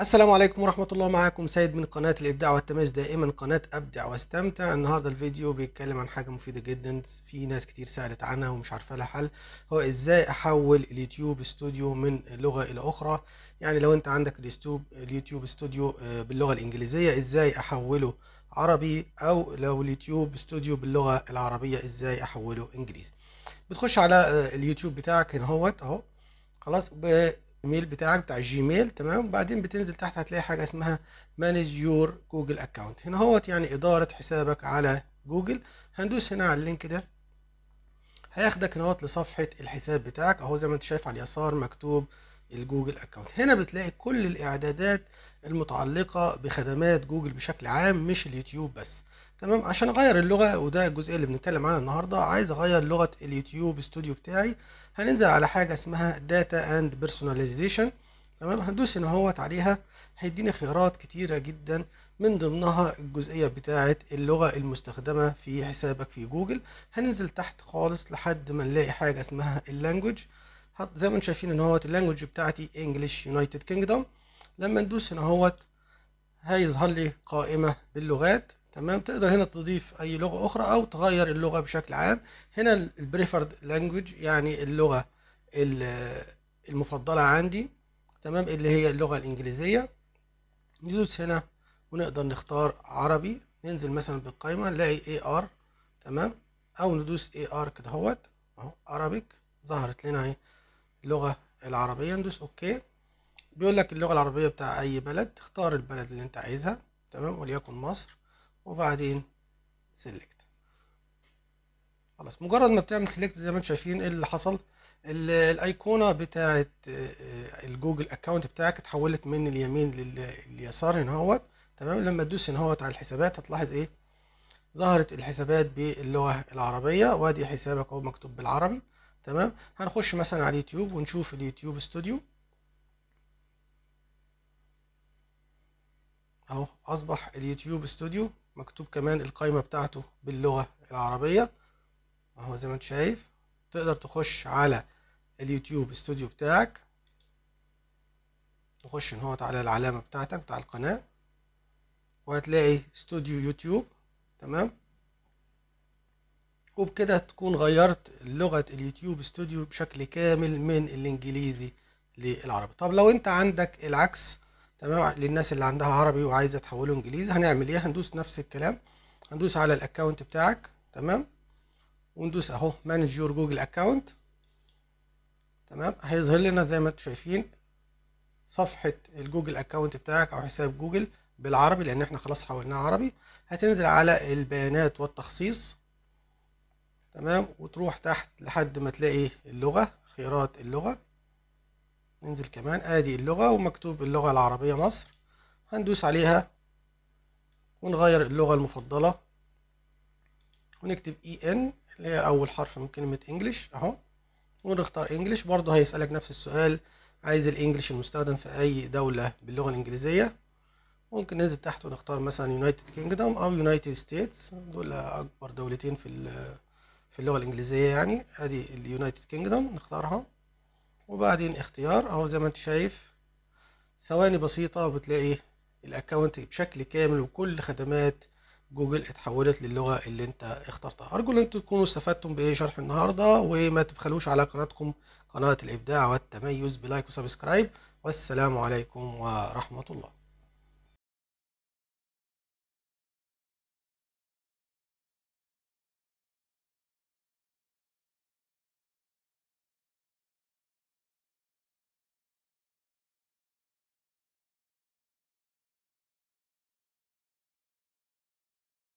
السلام عليكم ورحمة الله معاكم سيد من قناة الإبداع والتميز دائما قناة أبدع واستمتع النهاردة الفيديو بيتكلم عن حاجة مفيدة جدا في ناس كتير سألت عنها ومش عارفة لها حل هو إزاي أحول اليوتيوب استوديو من لغة إلى أخرى يعني لو أنت عندك اليوتيوب اليوتيوب استوديو آه، باللغة الإنجليزية إزاي أحوله عربي أو لو اليوتيوب استوديو باللغة العربية إزاي أحوله إنجليزي بتخش على آه، اليوتيوب بتاعك هنا اهوت أهو خلاص الميل بتاعك بتاع الجيميل تمام وبعدين بتنزل تحت هتلاقي حاجه اسمها مانج يور جوجل اكونت هنا هوت يعني اداره حسابك على جوجل هندوس هنا على اللينك ده هياخدك هنا لصفحه الحساب بتاعك اهو زي ما انت شايف على اليسار مكتوب الجوجل اكونت هنا بتلاقي كل الاعدادات المتعلقه بخدمات جوجل بشكل عام مش اليوتيوب بس تمام عشان اغير اللغه وده الجزئيه اللي بنتكلم عنها النهارده عايز اغير لغه اليوتيوب استوديو بتاعي هننزل على حاجه اسمها داتا اند بيرسوناليزيشن تمام هندوس هنا اهوت عليها هيديني خيارات كتيره جدا من ضمنها الجزئيه بتاعه اللغه المستخدمه في حسابك في جوجل هننزل تحت خالص لحد ما نلاقي حاجه اسمها اللانجوج زي ما انتم شايفين ان هوت اللانجوج بتاعتي انجلش يونايتد كينجدم لما ندوس هنا هوت هيظهر لي قائمه باللغات تمام تقدر هنا تضيف اي لغه اخرى او تغير اللغه بشكل عام هنا البريفرد لانجوج يعني اللغه المفضله عندي تمام اللي هي اللغه الانجليزيه ندوس هنا ونقدر نختار عربي ننزل مثلا بالقائمه نلاقي اي ار تمام او ندوس اي ار كده اهوت اهو عربيك ظهرت لنا اهي اللغة العربية ندوس اوكي بيقول لك اللغة العربية بتاع اي بلد اختار البلد اللي انت عايزها تمام وليكن مصر وبعدين سيلكت خلاص مجرد ما بتعمل سيلكت زي ما انتم شايفين ايه اللي حصل الايقونه بتاعه آه، الجوجل اكونت بتاعك اتحولت من اليمين لليسار هنا اهوت تمام لما تدوس هنا اهوت على الحسابات هتلاحظ ايه ظهرت الحسابات باللغه العربيه وادي حسابك اهو مكتوب بالعربي تمام هنخش مثلا على اليوتيوب ونشوف اليوتيوب استوديو اهو اصبح اليوتيوب استوديو مكتوب كمان القائمه بتاعته باللغه العربيه اهو زي ما انت شايف تقدر تخش على اليوتيوب استوديو بتاعك تخش هو على العلامه بتاعتك بتاع القناه وهتلاقي استوديو يوتيوب تمام وبكده تكون غيرت لغة اليوتيوب استوديو بشكل كامل من الانجليزي للعربي طب لو انت عندك العكس تمام للناس اللي عندها عربي وعايزة تحوله انجليزي هنعمل ايه هندوس نفس الكلام هندوس على الاكونت بتاعك تمام وندوس اهو مانج يور جوجل اكونت تمام هيظهر لنا زي ما انتم شايفين صفحة الجوجل اكونت بتاعك او حساب جوجل بالعربي لان احنا خلاص حولناه عربي هتنزل على البيانات والتخصيص تمام وتروح تحت لحد ما تلاقي اللغة خيارات اللغة ننزل كمان ادي اللغة ومكتوب اللغة العربية مصر هندوس عليها ونغير اللغة المفضلة ونكتب اي e ان اللي هي اول حرف من كلمة انجلش اهو ونختار انجلش برضه هيسألك نفس السؤال عايز الانجلش المستخدم في اي دولة باللغة الانجليزية ممكن ننزل تحت ونختار مثلا يونايتد كينجدوم او يونايتد ستيتس دول اكبر دولتين في في اللغة الإنجليزية يعني أدي اليونايتد كينجدوم نختارها وبعدين اختيار أهو زي ما أنت شايف ثواني بسيطة وبتلاقي الأكونت بشكل كامل وكل خدمات جوجل اتحولت للغة اللي أنت اخترتها أرجو أن أنتوا تكونوا استفدتم بشرح النهاردة وما تبخلوش على قناتكم قناة الإبداع والتميز بلايك وسبسكرايب والسلام عليكم ورحمة الله